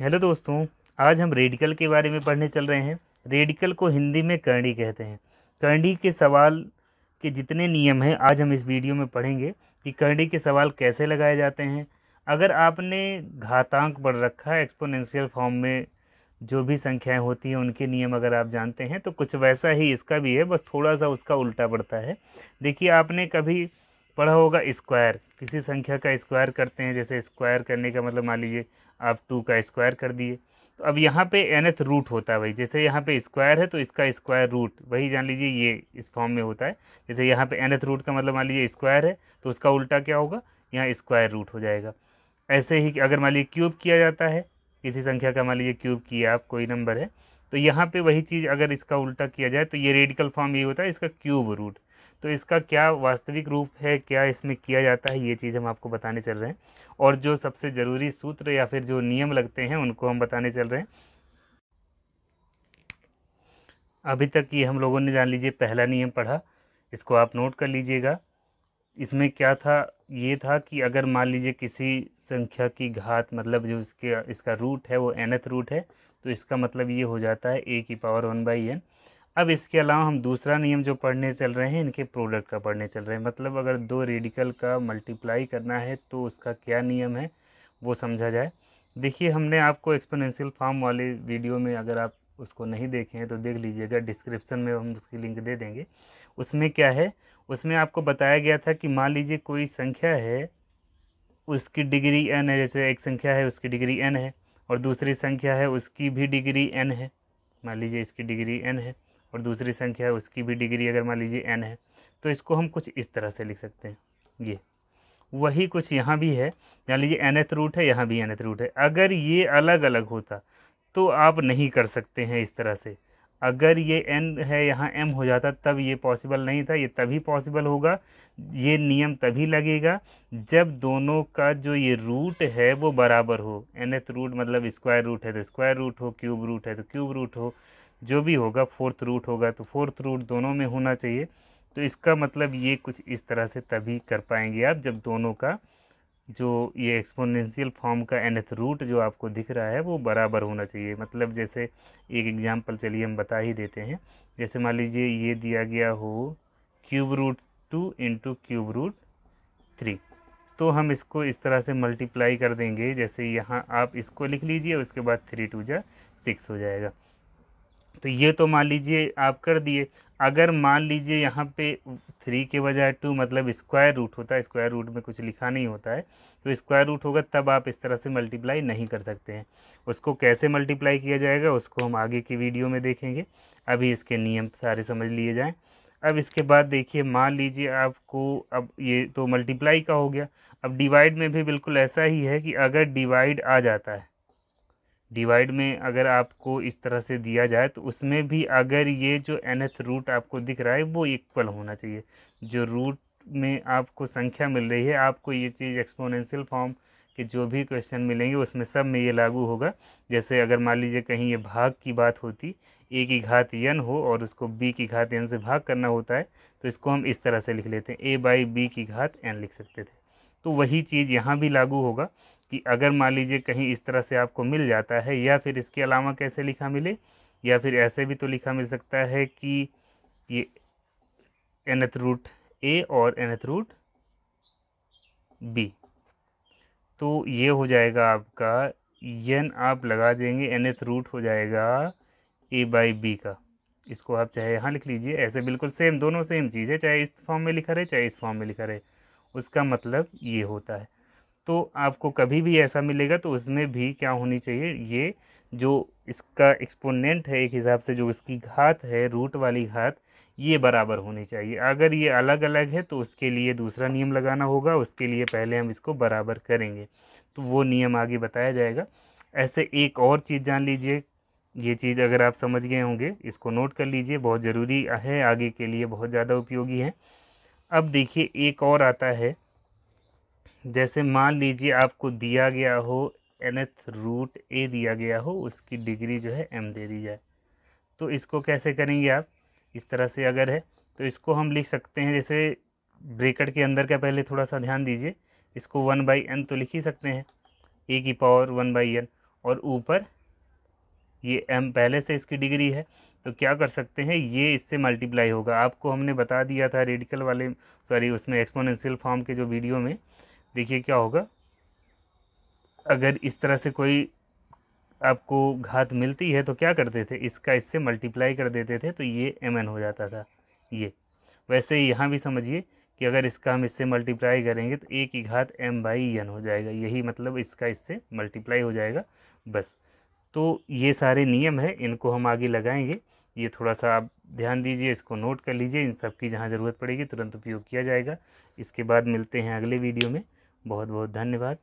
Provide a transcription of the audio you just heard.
hello दोस्तों आज हम रेडिकल के बारे में पढ़ने चल रहे हैं रेडिकल को हिंदी में करणी कहते हैं करणी के सवाल के जितने नियम हैं आज हम इस वीडियो में पढ़ेंगे कि करणी के सवाल कैसे लगाए जाते हैं अगर आपने घातांक बढ़ रखा है एक्सपोनेंशियल फॉर्म में जो भी संख्याएं होती हैं उनके नियम अगर आप जानते हैं तो कुछ वैसा ही इसका भी है बस थोड़ा सा उसका उल्टा पड़ता है देखिए आपने कभी पढ़ा होगा स्क्वायर किसी संख्या का स्क्वायर करते हैं जैसे स्क्वायर करने का मतलब मान लीजिए आप टू का स्क्वायर कर दिए तो अब यहाँ पे एनथ रूट होता है भाई जैसे यहाँ पे स्क्वायर है तो इसका स्क्वायर रूट वही जान लीजिए ये इस फॉर्म में होता है जैसे यहाँ पे एनथ रूट का मतलब मान लीजिए स्क्वायर है तो उसका उल्टा क्या होगा यहाँ स्क्वायर रूट हो जाएगा ऐसे ही अगर मान लीजिए क्यूब किया जाता है किसी संख्या का मान लीजिए क्यूब किया आप कोई नंबर है तो यहाँ पर वही चीज़ अगर इसका उल्टा किया जाए तो ये रेडिकल फॉर्म यही होता है इसका क्यूब रूट तो इसका क्या वास्तविक रूप है क्या इसमें किया जाता है ये चीज़ हम आपको बताने चल रहे हैं और जो सबसे ज़रूरी सूत्र या फिर जो नियम लगते हैं उनको हम बताने चल रहे हैं अभी तक ये हम लोगों ने जान लीजिए पहला नियम पढ़ा इसको आप नोट कर लीजिएगा इसमें क्या था ये था कि अगर मान लीजिए किसी संख्या की घात मतलब जो इसके इसका रूट है वो एनथ रूट है तो इसका मतलब ये हो जाता है ए की पावर वन बाई एन अब इसके अलावा हम दूसरा नियम जो पढ़ने चल रहे हैं इनके प्रोडक्ट का पढ़ने चल रहे हैं मतलब अगर दो रेडिकल का मल्टीप्लाई करना है तो उसका क्या नियम है वो समझा जाए देखिए हमने आपको एक्सपोनेंशियल फॉर्म वाले वीडियो में अगर आप उसको नहीं देखे हैं तो देख लीजिएगा डिस्क्रिप्सन में हम उसकी लिंक दे देंगे उसमें क्या है उसमें आपको बताया गया था कि मान लीजिए कोई संख्या है उसकी डिग्री एन है जैसे एक संख्या है उसकी डिग्री एन है और दूसरी संख्या है उसकी भी डिग्री एन है मान लीजिए इसकी डिग्री एन है और दूसरी संख्या है उसकी भी डिग्री अगर मान लीजिए एन है तो इसको हम कुछ इस तरह से लिख सकते हैं ये वही कुछ यहाँ भी है जान लीजिए एनथ रूट है यहाँ भी एनथ रूट है अगर ये अलग अलग होता तो आप नहीं कर सकते हैं इस तरह से अगर ये एन है यहाँ एम हो जाता तब ये पॉसिबल नहीं था ये तभी पॉसिबल होगा ये नियम तभी लगेगा जब दोनों का जो ये रूट है वो बराबर हो एन एथ रूट मतलब स्क्वायर रूट है तो स्क्वायर रूट हो क्यूब रूट है तो क्यूब रूट हो जो भी होगा फोर्थ रूट होगा तो फोर्थ रूट दोनों में होना चाहिए तो इसका मतलब ये कुछ इस तरह से तभी कर पाएंगे आप जब दोनों का जो ये एक्सपोनेंशियल फॉर्म का एनथ रूट जो आपको दिख रहा है वो बराबर होना चाहिए मतलब जैसे एक एग्जांपल चलिए हम बता ही देते हैं जैसे मान लीजिए ये दिया गया हो cube root two into cube root three तो हम इसको इस तरह से मल्टीप्लाई कर देंगे जैसे यहाँ आप इसको लिख लीजिए उसके बाद थ्री टू जा सिक्स हो जाएगा तो ये तो मान लीजिए आप कर दिए अगर मान लीजिए यहाँ पे थ्री के बजाय टू मतलब स्क्वायर रूट होता है स्क्वायर रूट में कुछ लिखा नहीं होता है तो स्क्वायर रूट होगा तब आप इस तरह से मल्टीप्लाई नहीं कर सकते हैं उसको कैसे मल्टीप्लाई किया जाएगा उसको हम आगे की वीडियो में देखेंगे अभी इसके नियम सारे समझ लिए जाएँ अब इसके बाद देखिए मान लीजिए आपको अब ये तो मल्टीप्लाई का हो गया अब डिवाइड में भी बिल्कुल ऐसा ही है कि अगर डिवाइड आ जाता है डिवाइड में अगर आपको इस तरह से दिया जाए तो उसमें भी अगर ये जो एनथ रूट आपको दिख रहा है वो इक्वल होना चाहिए जो रूट में आपको संख्या मिल रही है आपको ये चीज़ एक्सपोनेंशियल फॉर्म के जो भी क्वेश्चन मिलेंगे उसमें सब में ये लागू होगा जैसे अगर मान लीजिए कहीं ये भाग की बात होती ए की घात यन हो और उसको बी की घात एन से भाग करना होता है तो इसको हम इस तरह से लिख लेते हैं ए बाई बी की घात एन लिख सकते थे तो वही चीज़ यहाँ भी लागू होगा कि अगर मान लीजिए कहीं इस तरह से आपको मिल जाता है या फिर इसके अलावा कैसे लिखा मिले या फिर ऐसे भी तो लिखा मिल सकता है कि ये एनथ रूट ए और एनथ रूट बी तो ये हो जाएगा आपका यन आप लगा देंगे एनथ रूट हो जाएगा ए बाई बी का इसको आप चाहे यहाँ लिख लीजिए ऐसे बिल्कुल सेम दोनों सेम चीज़ है चाहे इस फॉर्म में लिखा रहे चाहे इस फॉर्म में लिखा रहे उसका मतलब ये होता है तो आपको कभी भी ऐसा मिलेगा तो उसमें भी क्या होनी चाहिए ये जो इसका एक्सपोनेंट है एक हिसाब से जो इसकी घात है रूट वाली घात ये बराबर होनी चाहिए अगर ये अलग अलग है तो उसके लिए दूसरा नियम लगाना होगा उसके लिए पहले हम इसको बराबर करेंगे तो वो नियम आगे बताया जाएगा ऐसे एक और चीज़ जान लीजिए ये चीज़ अगर आप समझ गए होंगे इसको नोट कर लीजिए बहुत ज़रूरी है आगे के लिए बहुत ज़्यादा उपयोगी है अब देखिए एक और आता है जैसे मान लीजिए आपको दिया गया हो एनथ रूट ए दिया गया हो उसकी डिग्री जो है एम दे दी जाए तो इसको कैसे करेंगे आप इस तरह से अगर है तो इसको हम लिख सकते हैं जैसे ब्रेकट के अंदर का पहले थोड़ा सा ध्यान दीजिए इसको वन बाई एन तो लिख ही सकते हैं ए की पावर वन बाई एन और ऊपर ये एम पहले से इसकी डिग्री है तो क्या कर सकते हैं ये इससे मल्टीप्लाई होगा आपको हमने बता दिया था रेडिकल वाले सॉरी उसमें एक्सपोनेंशियल फॉर्म के जो वीडियो में देखिए क्या होगा अगर इस तरह से कोई आपको घात मिलती है तो क्या करते थे इसका इससे मल्टीप्लाई कर देते थे तो ये एम हो जाता था ये वैसे यहाँ भी समझिए कि अगर इसका हम इससे मल्टीप्लाई करेंगे तो एक ही घात एम बाई एन हो जाएगा यही मतलब इसका इससे मल्टीप्लाई हो जाएगा बस तो ये सारे नियम हैं इनको हम आगे लगाएंगे ये थोड़ा सा आप ध्यान दीजिए इसको नोट कर लीजिए इन सब की जहाँ ज़रूरत पड़ेगी तुरंत उपयोग किया जाएगा इसके बाद मिलते हैं अगले वीडियो में बहुत बहुत धन्यवाद